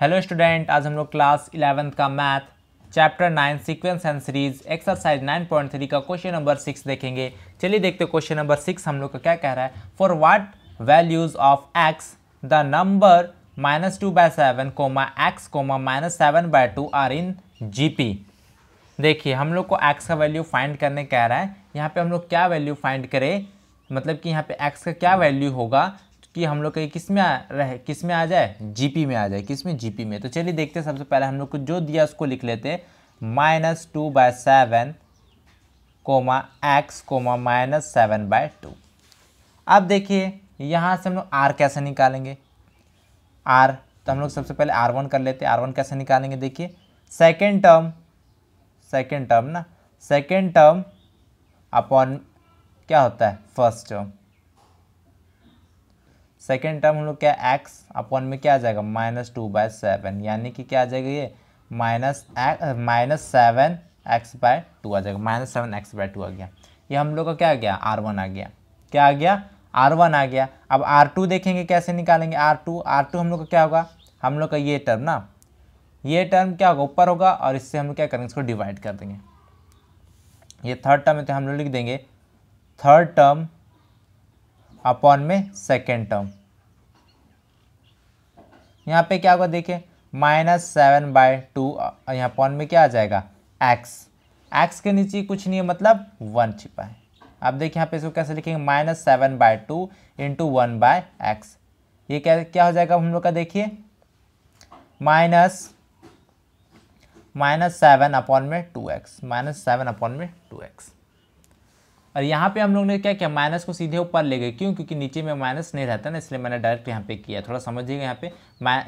hello student आज हम लोग क्लास इलेवेंथ का math chapter nine sequence and series exercise nine point three का क्वेश्चन नंबर सिक्स देखेंगे चलिए देखते क्वेश्चन नंबर सिक्स हम लोग का क्या कह रहा है for what values of x the number minus two by seven comma x comma minus seven by two are in G P देखिए हम लोग को एक्स का वैल्यू फाइंड करने कह रहा है यहाँ पे हम लोग क्या वैल्यू फाइंड करें मतलब कि यहाँ पे एक्स का क्या वैल्यू होगा कि हम लोग कहीं किस में रहे किस में आ जाए जीपी में आ जाए किस में जीपी में तो चलिए देखते हैं सबसे पहले हम लोग को जो दिया उसको लिख लेते हैं minus two by seven comma x comma minus seven by two अब देखिए यहाँ से हम लोग आर कैसे निकालेंगे आर तो हम लोग सबसे पहले आर वन कर लेते आर वन कैसे निकालेंगे देखिए सेकेंड टर्म सेकेंड टर्म ना सेकेंड टर्म अपॉन क्या होता है फर्स्ट टर्म सेकेंड टर्म हम लोग क्या एक्स अपन में क्या आ जाएगा माइनस टू बाय सेवन यानी कि क्या आ जाएगा ये minus x minus seven x by two आ जाएगा minus seven x by two आ गया ये हम लोग का क्या आ गया आर वन आ गया क्या आ गया आर वन आ गया अब आर टू देखेंगे कैसे निकालेंगे आर टू आर टू हम लोग का क्या होगा हम लोग का ये टर्म ना ये टर्म क्या होगा ऊपर होगा और इससे हम लोग क्या करेंगे इसको डिवाइड कर देंगे ये थर्ड टर्म है तो हम लोग लिख देंगे थर्ड टर्म अपॉन में सेकेंड टर्म यहाँ पे क्या होगा देखिए माइनस सेवन बाय टू यहाँ अपॉन में क्या आ जाएगा एक्स एक्स के नीचे कुछ नहीं है मतलब वन छिपा है आप देखिए यहाँ पे इसको कैसे लिखेंगे minus seven by two into one by x ये क्या क्या हो जाएगा हम लोग का देखिए माइनस माइनस सेवन अपॉन में two x minus seven upon में टू एक्स और यहाँ पे हम लोग ने क्या किया माइनस को सीधे ऊपर ले गए क्यों क्योंकि नीचे में माइनस नहीं रहता ना इसलिए मैंने डायरेक्ट यहाँ पे किया थोड़ा समझिएगा यहाँ पे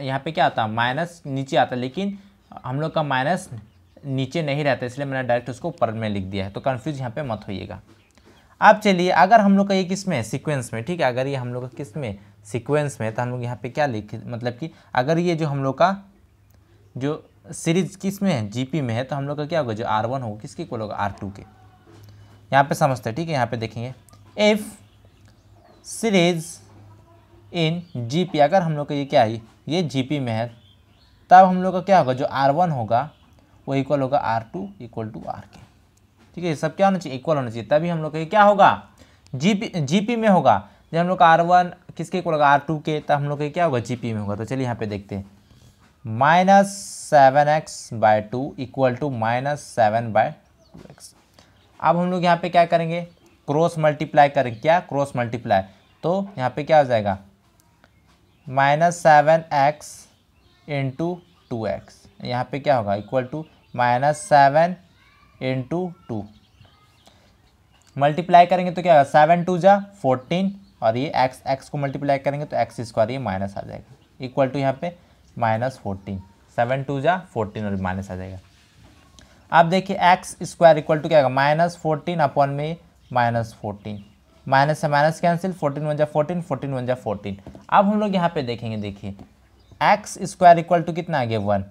यहाँ पे क्या आता है माइनस नीचे आता लेकिन हम लोग का माइनस नीचे नहीं रहता इसलिए मैंने डायरेक्ट उसको ऊपर में लिख दिया है तो कन्फ्यूज यहाँ पर मत होइएगा अब चलिए अगर हम लोग का ये किस में सीक्वेंस में ठीक है अगर ये हम लोग का किस में सीक्वेंस में तो हम लोग यहाँ पर क्या लिख मतलब कि अगर ये जो हम लोग का जो सीरीज किस में है जीपी में है तो हम लोग का क्या होगा जो आर वन होगा किसके को लोग आर टू के यहाँ पे समझते हैं ठीक है यहाँ पे देखेंगे इफ़ सीरीज इन जीपी अगर हम लोग का ये क्या है ये जीपी में है तब हम लोग का क्या होगा जो आर वन होगा वो इक्वल होगा r two equal to r के ठीक है ये सब क्या होना चाहिए इक्वल होना चाहिए तभी हम लोग का ये क्या होगा जीपी जीपी में होगा जब हम लोग का आर वन किसके इक्वल होगा आर टू के तब हम लोग का क्या होगा पी में होगा तो चलिए यहाँ पे देखते हैं minus seven x by two equal to minus seven by two x अब हम लोग यहाँ पे क्या करेंगे क्रॉस मल्टीप्लाई करेंगे क्या क्रॉस मल्टीप्लाई तो यहाँ पे क्या हो जाएगा minus seven x into two x यहाँ पर क्या होगा equal to minus seven into two multiply करेंगे तो क्या होगा सेवन टू जा फोर्टीन और ये एक्स एक्स को मल्टीप्लाई करेंगे तो एक्स स्क्वायर ये माइनस आ जाएगा इक्वल टू यहाँ पे माइनस फोर्टीन सेवन टू जा फोर्टीन और माइनस आ जाएगा आप देखिए एक्स स्क्वायर इक्वल टू क्या होगा माइनस फोर्टीन अपॉन में माइनस फोर्टीन माइनस से माइनस कैंसिल फोर्टीन वन जा फोर्टीन फोर्टीन वन जा फोर्टीन अब हम लोग यहाँ पे देखेंगे देखिए एक्स स्क्वायर इक्वल टू कितना आ गया वन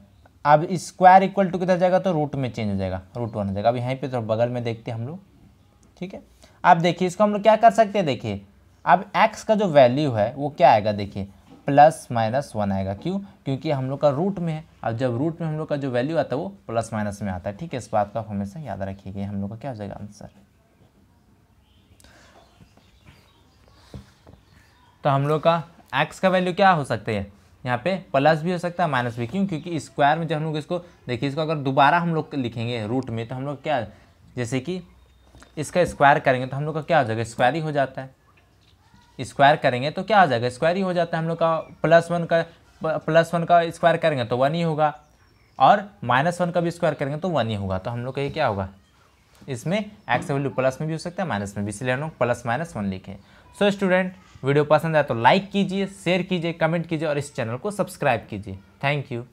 अब स्क्वायर इक्वल टू कितना जाएगा तो रूट में चेंज हो जाएगा रूट वन हो जाएगा अब यहीं पर तो बगल में देखते हैं हम लोग ठीक है अब देखिए इसको हम लोग क्या कर सकते हैं देखिए अब एक्स का जो वैल्यू है वो क्या आएगा देखिए प्लस माइनस वन आएगा क्यों क्योंकि हम लोग का रूट में है अब जब रूट में हम लोग का जो वैल्यू आता है वो प्लस माइनस में आता है ठीक है इस बात को आप हमेशा याद रखिएगा हम लोग का क्या हो जाएगा आंसर तो हम लोग का एक्स का वैल्यू क्या हो सकते हैं यहाँ पे प्लस भी हो सकता है माइनस भी क्यों क्योंकि स्क्वायर में जब हम लोग इसको देखिए इसको अगर दोबारा हम लोग लिखेंगे रूट में तो हम लोग क्या जैसे कि इसका स्क्वायर करेंगे तो हम लोग का क्या हो जाएगा स्क्वायर ही हो जाता है स्क्वायर करेंगे तो क्या आ जाएगा स्क्वायर ही हो जाता है हम लोग का प्लस वन का प्लस वन का स्क्वायर करेंगे तो वन ही होगा और माइनस वन का भी स्क्वायर करेंगे तो वन ही होगा तो हम लोग का ये क्या होगा इसमें एक्स वैल्यू प्लस में भी हो सकता है माइनस में भी इसलिए हम लोग प्लस माइनस वन लिखे सो स्टूडेंट वीडियो पसंद आए तो लाइक कीजिए शेयर कीजिए कमेंट कीजिए और इस चैनल को सब्सक्राइब कीजिए थैंक यू